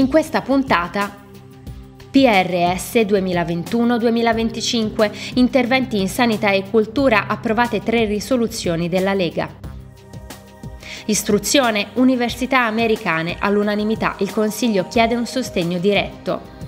In questa puntata PRS 2021-2025, interventi in sanità e cultura, approvate tre risoluzioni della Lega. Istruzione, università americane, all'unanimità il Consiglio chiede un sostegno diretto.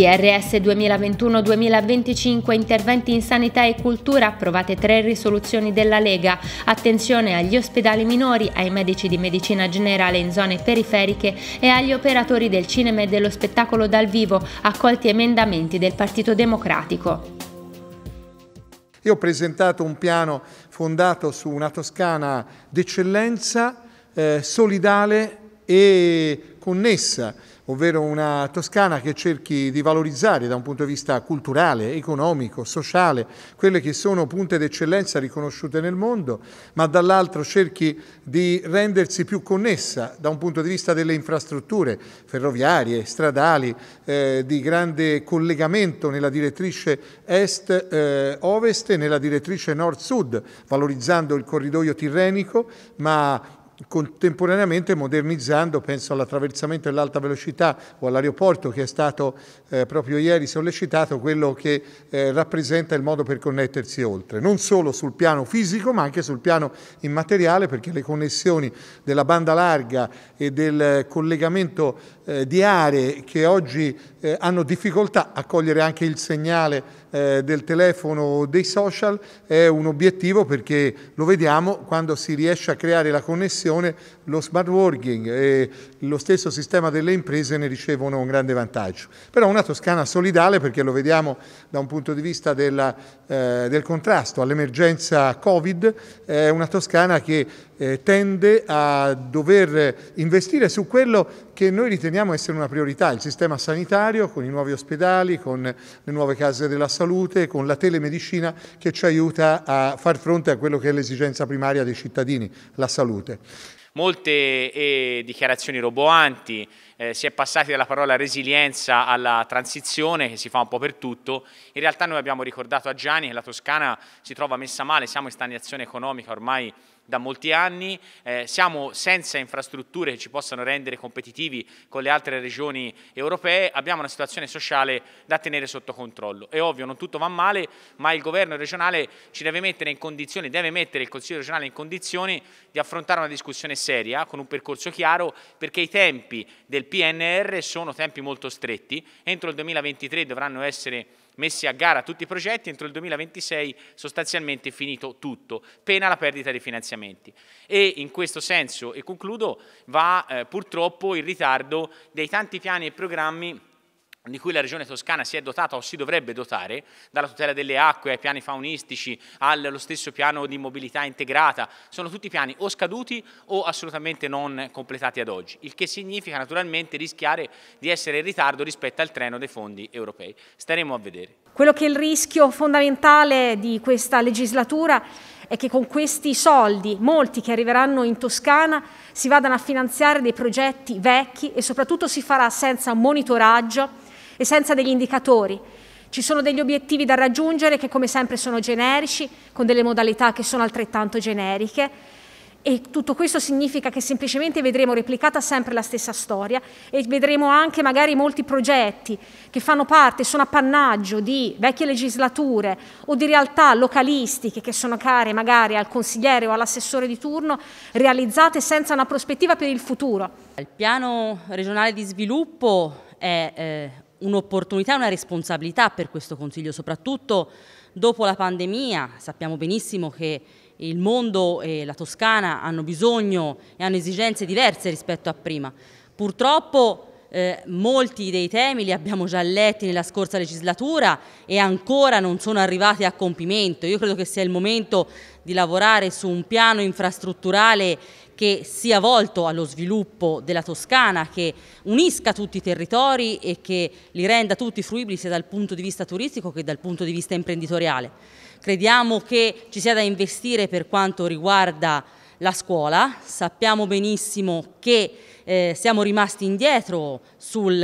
PRS 2021-2025 interventi in sanità e cultura approvate tre risoluzioni della Lega. Attenzione agli ospedali minori, ai medici di medicina generale in zone periferiche e agli operatori del cinema e dello spettacolo dal vivo, accolti emendamenti del Partito Democratico. Io ho presentato un piano fondato su una Toscana d'eccellenza, eh, solidale e connessa ovvero una Toscana che cerchi di valorizzare da un punto di vista culturale, economico, sociale, quelle che sono punte d'eccellenza riconosciute nel mondo, ma dall'altro cerchi di rendersi più connessa da un punto di vista delle infrastrutture ferroviarie, stradali, eh, di grande collegamento nella direttrice est-ovest eh, e nella direttrice nord-sud, valorizzando il corridoio tirrenico, ma contemporaneamente modernizzando, penso all'attraversamento dell'alta velocità o all'aeroporto che è stato eh, proprio ieri sollecitato, quello che eh, rappresenta il modo per connettersi oltre, non solo sul piano fisico ma anche sul piano immateriale perché le connessioni della banda larga e del collegamento eh, di aree che oggi eh, hanno difficoltà a cogliere anche il segnale eh, del telefono o dei social è un obiettivo perché lo vediamo quando si riesce a creare la connessione, lo smart working e lo stesso sistema delle imprese ne ricevono un grande vantaggio. Però una Toscana solidale perché lo vediamo da un punto di vista della, eh, del contrasto all'emergenza Covid, è una Toscana che eh, tende a dover investire su quello che noi riteniamo essere una priorità, il sistema sanitario con i nuovi ospedali, con le nuove case della salute, con la telemedicina che ci aiuta a far fronte a quello che è l'esigenza primaria dei cittadini, la salute molte eh, dichiarazioni roboanti, eh, si è passati dalla parola resilienza alla transizione che si fa un po' per tutto, in realtà noi abbiamo ricordato a Gianni che la Toscana si trova messa male, siamo in stagnazione economica ormai da molti anni, eh, siamo senza infrastrutture che ci possano rendere competitivi con le altre regioni europee, abbiamo una situazione sociale da tenere sotto controllo. È ovvio, non tutto va male, ma il governo regionale ci deve mettere in condizioni, deve mettere il Consiglio regionale in condizioni di affrontare una discussione seria, con un percorso chiaro, perché i tempi del PNR sono tempi molto stretti, entro il 2023 dovranno essere messi a gara tutti i progetti, entro il 2026 sostanzialmente finito tutto, pena la perdita dei finanziamenti. E in questo senso, e concludo, va eh, purtroppo il ritardo dei tanti piani e programmi di cui la regione toscana si è dotata o si dovrebbe dotare, dalla tutela delle acque ai piani faunistici, allo stesso piano di mobilità integrata, sono tutti piani o scaduti o assolutamente non completati ad oggi, il che significa naturalmente rischiare di essere in ritardo rispetto al treno dei fondi europei. Staremo a vedere. Quello che è il rischio fondamentale di questa legislatura è che con questi soldi, molti che arriveranno in Toscana, si vadano a finanziare dei progetti vecchi e soprattutto si farà senza monitoraggio e senza degli indicatori. Ci sono degli obiettivi da raggiungere che come sempre sono generici, con delle modalità che sono altrettanto generiche e tutto questo significa che semplicemente vedremo replicata sempre la stessa storia e vedremo anche magari molti progetti che fanno parte, sono appannaggio di vecchie legislature o di realtà localistiche che sono care magari al consigliere o all'assessore di turno, realizzate senza una prospettiva per il futuro. Il piano regionale di sviluppo è eh, un'opportunità una responsabilità per questo Consiglio, soprattutto dopo la pandemia. Sappiamo benissimo che il mondo e la Toscana hanno bisogno e hanno esigenze diverse rispetto a prima. Purtroppo eh, molti dei temi li abbiamo già letti nella scorsa legislatura e ancora non sono arrivati a compimento. Io credo che sia il momento di lavorare su un piano infrastrutturale che sia volto allo sviluppo della Toscana, che unisca tutti i territori e che li renda tutti fruibili sia dal punto di vista turistico che dal punto di vista imprenditoriale. Crediamo che ci sia da investire per quanto riguarda la scuola, sappiamo benissimo che eh, siamo rimasti indietro sul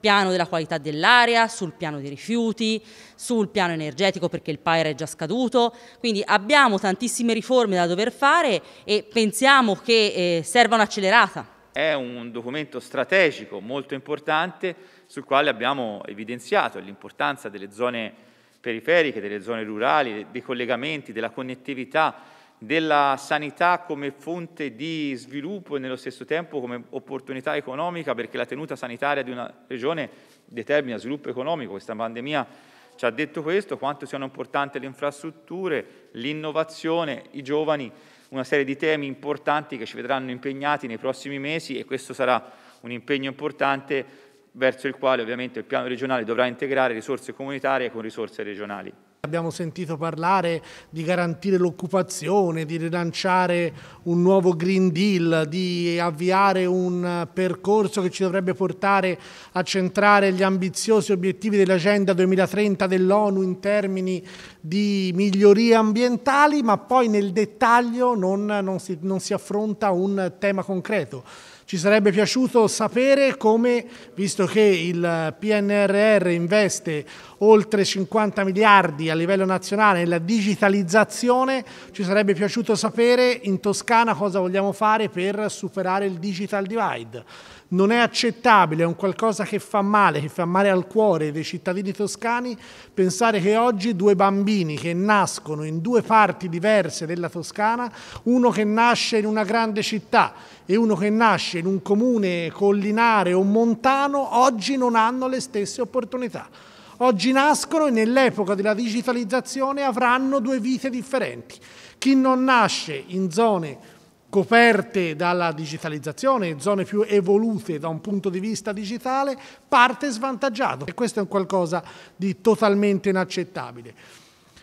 piano della qualità dell'aria, sul piano dei rifiuti, sul piano energetico perché il PAIR è già scaduto, quindi abbiamo tantissime riforme da dover fare e pensiamo che eh, serva un'accelerata. È un documento strategico molto importante sul quale abbiamo evidenziato l'importanza delle zone periferiche, delle zone rurali, dei collegamenti, della connettività della sanità come fonte di sviluppo e nello stesso tempo come opportunità economica, perché la tenuta sanitaria di una regione determina sviluppo economico. Questa pandemia ci ha detto questo, quanto siano importanti le infrastrutture, l'innovazione, i giovani, una serie di temi importanti che ci vedranno impegnati nei prossimi mesi e questo sarà un impegno importante verso il quale ovviamente il piano regionale dovrà integrare risorse comunitarie con risorse regionali. Abbiamo sentito parlare di garantire l'occupazione, di rilanciare un nuovo Green Deal, di avviare un percorso che ci dovrebbe portare a centrare gli ambiziosi obiettivi dell'Agenda 2030 dell'ONU in termini di migliorie ambientali, ma poi nel dettaglio non, non, si, non si affronta un tema concreto. Ci sarebbe piaciuto sapere come, visto che il PNRR investe oltre 50 miliardi a livello nazionale nella digitalizzazione, ci sarebbe piaciuto sapere in Toscana cosa vogliamo fare per superare il digital divide non è accettabile, è un qualcosa che fa male, che fa male al cuore dei cittadini toscani, pensare che oggi due bambini che nascono in due parti diverse della Toscana, uno che nasce in una grande città e uno che nasce in un comune collinare o montano, oggi non hanno le stesse opportunità. Oggi nascono e nell'epoca della digitalizzazione avranno due vite differenti. Chi non nasce in zone coperte dalla digitalizzazione, zone più evolute da un punto di vista digitale, parte svantaggiato e questo è un qualcosa di totalmente inaccettabile.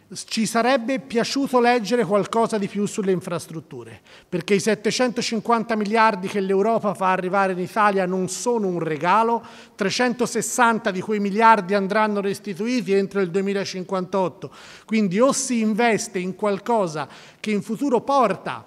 Ci sarebbe piaciuto leggere qualcosa di più sulle infrastrutture, perché i 750 miliardi che l'Europa fa arrivare in Italia non sono un regalo, 360 di quei miliardi andranno restituiti entro il 2058, quindi o si investe in qualcosa che in futuro porta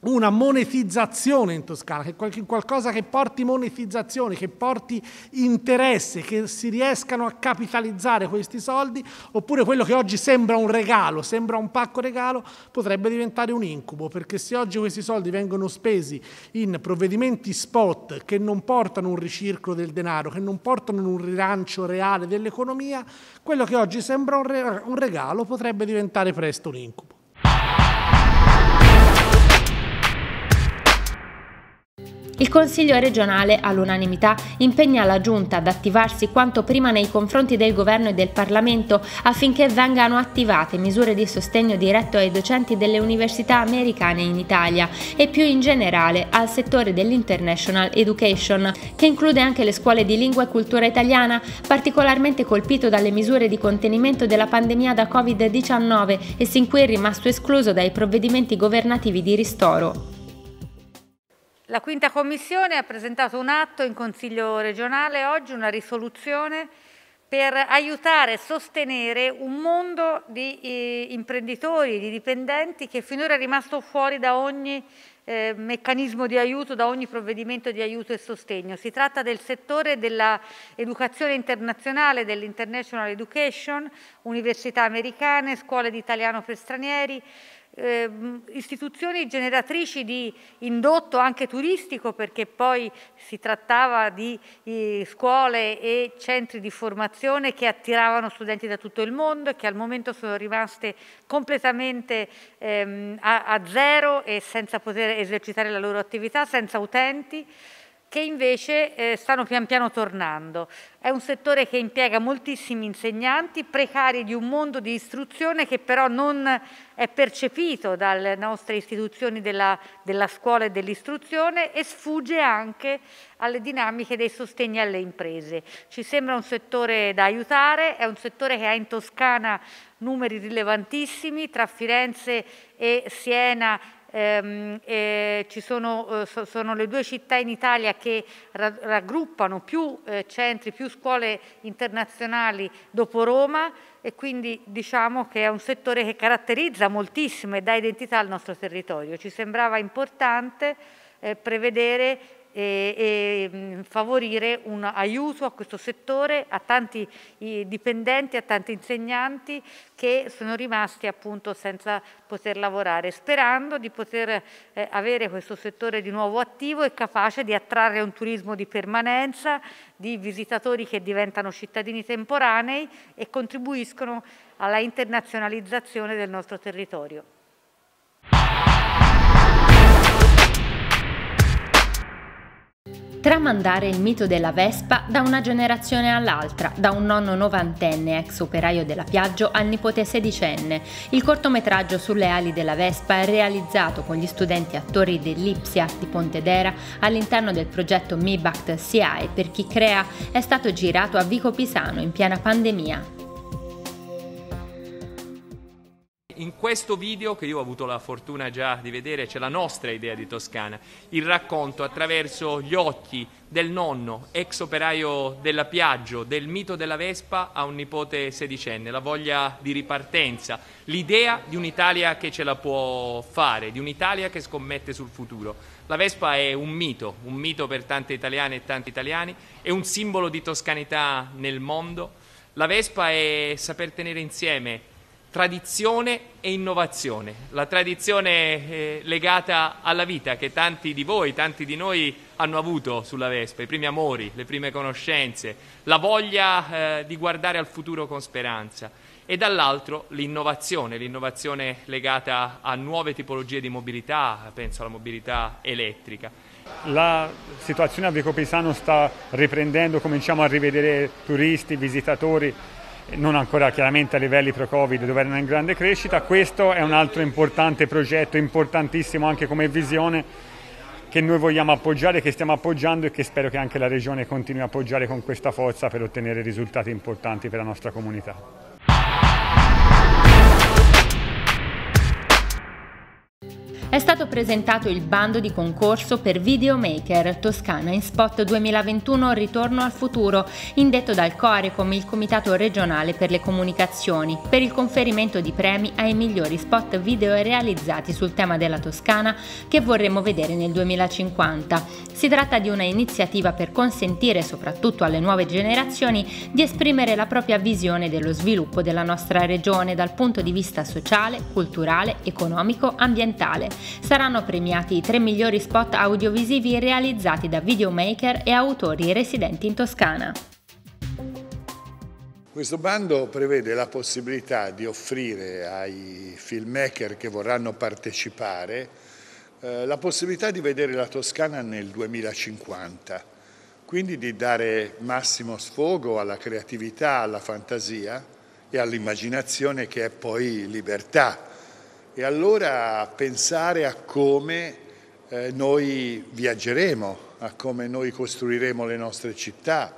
una monetizzazione in Toscana, che qualcosa che porti monetizzazione, che porti interesse, che si riescano a capitalizzare questi soldi, oppure quello che oggi sembra un regalo, sembra un pacco regalo, potrebbe diventare un incubo, perché se oggi questi soldi vengono spesi in provvedimenti spot che non portano un ricircolo del denaro, che non portano un rilancio reale dell'economia, quello che oggi sembra un regalo potrebbe diventare presto un incubo. Il Consiglio regionale all'unanimità impegna la Giunta ad attivarsi quanto prima nei confronti del Governo e del Parlamento affinché vengano attivate misure di sostegno diretto ai docenti delle università americane in Italia e più in generale al settore dell'international education, che include anche le scuole di lingua e cultura italiana, particolarmente colpito dalle misure di contenimento della pandemia da Covid-19 e sin qui è rimasto escluso dai provvedimenti governativi di ristoro. La quinta commissione ha presentato un atto in Consiglio regionale oggi, una risoluzione per aiutare e sostenere un mondo di eh, imprenditori, di dipendenti che finora è rimasto fuori da ogni eh, meccanismo di aiuto, da ogni provvedimento di aiuto e sostegno. Si tratta del settore dell'educazione internazionale, dell'international education, università americane, scuole di italiano per stranieri, eh, istituzioni generatrici di indotto anche turistico perché poi si trattava di eh, scuole e centri di formazione che attiravano studenti da tutto il mondo e che al momento sono rimaste completamente ehm, a, a zero e senza poter esercitare la loro attività, senza utenti che invece eh, stanno pian piano tornando. È un settore che impiega moltissimi insegnanti, precari di un mondo di istruzione che però non è percepito dalle nostre istituzioni della, della scuola e dell'istruzione e sfugge anche alle dinamiche dei sostegni alle imprese. Ci sembra un settore da aiutare, è un settore che ha in Toscana numeri rilevantissimi, tra Firenze e Siena eh, ci sono, eh, sono, le due città in Italia che raggruppano più eh, centri, più scuole internazionali dopo Roma e quindi diciamo che è un settore che caratterizza moltissimo e dà identità al nostro territorio. Ci sembrava importante eh, prevedere e, e mm, favorire un aiuto a questo settore, a tanti dipendenti, a tanti insegnanti che sono rimasti appunto senza poter lavorare, sperando di poter eh, avere questo settore di nuovo attivo e capace di attrarre un turismo di permanenza, di visitatori che diventano cittadini temporanei e contribuiscono alla internazionalizzazione del nostro territorio. Tramandare il mito della Vespa da una generazione all'altra, da un nonno novantenne ex operaio della Piaggio al nipote sedicenne. Il cortometraggio sulle ali della Vespa è realizzato con gli studenti attori dell'Ipsia di Pontedera all'interno del progetto MIBACT SIAE per chi crea è stato girato a Vico Pisano in piena pandemia. in questo video che io ho avuto la fortuna già di vedere c'è la nostra idea di Toscana, il racconto attraverso gli occhi del nonno, ex operaio della Piaggio, del mito della Vespa a un nipote sedicenne, la voglia di ripartenza, l'idea di un'Italia che ce la può fare, di un'Italia che scommette sul futuro. La Vespa è un mito, un mito per tante italiane e tanti italiani, è un simbolo di toscanità nel mondo. La Vespa è saper tenere insieme tradizione e innovazione, la tradizione eh, legata alla vita che tanti di voi, tanti di noi hanno avuto sulla Vespa, i primi amori, le prime conoscenze, la voglia eh, di guardare al futuro con speranza e dall'altro l'innovazione, l'innovazione legata a nuove tipologie di mobilità, penso alla mobilità elettrica. La situazione a Vico Pisano sta riprendendo, cominciamo a rivedere turisti, visitatori non ancora chiaramente a livelli pre-Covid dove erano in grande crescita. Questo è un altro importante progetto, importantissimo anche come visione che noi vogliamo appoggiare, che stiamo appoggiando e che spero che anche la Regione continui a appoggiare con questa forza per ottenere risultati importanti per la nostra comunità. È stato presentato il bando di concorso per Videomaker Toscana in spot 2021 Ritorno al futuro, indetto dal Corecom, il Comitato regionale per le comunicazioni, per il conferimento di premi ai migliori spot video realizzati sul tema della Toscana che vorremmo vedere nel 2050. Si tratta di una iniziativa per consentire soprattutto alle nuove generazioni di esprimere la propria visione dello sviluppo della nostra regione dal punto di vista sociale, culturale, economico, ambientale ambientale. Saranno premiati i tre migliori spot audiovisivi realizzati da videomaker e autori residenti in Toscana. Questo bando prevede la possibilità di offrire ai filmmaker che vorranno partecipare eh, la possibilità di vedere la Toscana nel 2050, quindi di dare massimo sfogo alla creatività, alla fantasia e all'immaginazione che è poi libertà e allora pensare a come eh, noi viaggeremo, a come noi costruiremo le nostre città,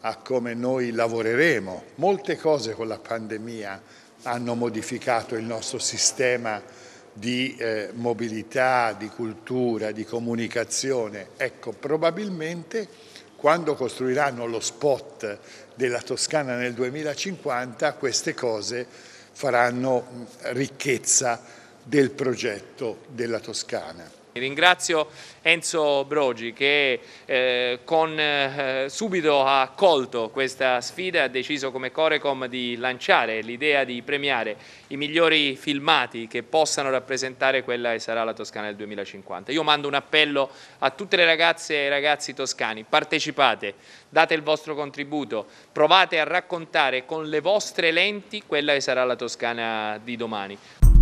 a come noi lavoreremo. Molte cose con la pandemia hanno modificato il nostro sistema di eh, mobilità, di cultura, di comunicazione. Ecco, probabilmente quando costruiranno lo spot della Toscana nel 2050 queste cose faranno ricchezza del progetto della Toscana. Ringrazio Enzo Brogi che eh, con, eh, subito ha accolto questa sfida e ha deciso come Corecom di lanciare l'idea di premiare i migliori filmati che possano rappresentare quella che sarà la Toscana del 2050. Io mando un appello a tutte le ragazze e ragazzi toscani, partecipate, date il vostro contributo, provate a raccontare con le vostre lenti quella che sarà la Toscana di domani.